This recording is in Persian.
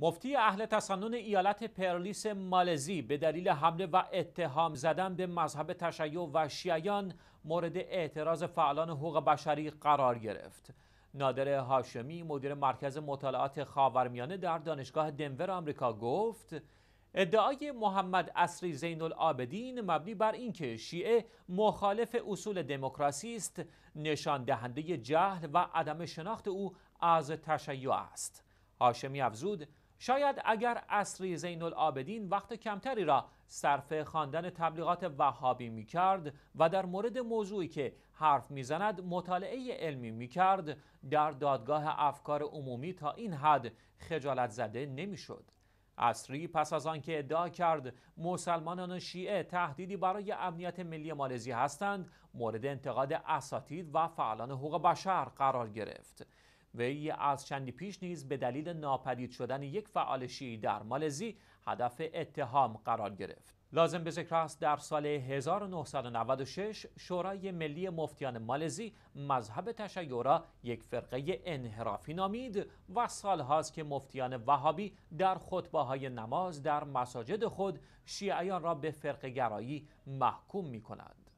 مفتی اهل تسنن ایالت پرلیس مالزی به دلیل حمله و اتهام زدن به مذهب تشیع و شیعیان مورد اعتراض فعالان حقوق بشری قرار گرفت. نادر هاشمی مدیر مرکز مطالعات خاورمیانه در دانشگاه دنور آمریکا گفت ادعای محمد اصری زین العابدین مبنی بر اینکه شیعه مخالف اصول دموکراسی است نشان دهنده جهل و عدم شناخت او از تشیع است هاشمی افزود شاید اگر اصری زین العابدین وقت کمتری را صرف خواندن تبلیغات وهابی می کرد و در مورد موضوعی که حرف میزند مطالعه علمی می کرد در دادگاه افکار عمومی تا این حد خجالت زده نمیشد. اصری پس از آنکه ادعا کرد مسلمانان شیعه تهدیدی برای امنیت ملی مالزی هستند مورد انتقاد اساتید و فعالان حقوق بشر قرار گرفت وی از چندی پیش نیز به دلیل ناپدید شدن یک فعال شیعی در مالزی هدف اتهام قرار گرفت لازم به ذکر است در سال 1996 شورای ملی مفتیان مالزی مذهب تشیع را یک فرقه انحرافی نامید و سالهاست که مفتیان وهابی در خطبه های نماز در مساجد خود شیعیان را به فرقه گرایی محکوم می کنند.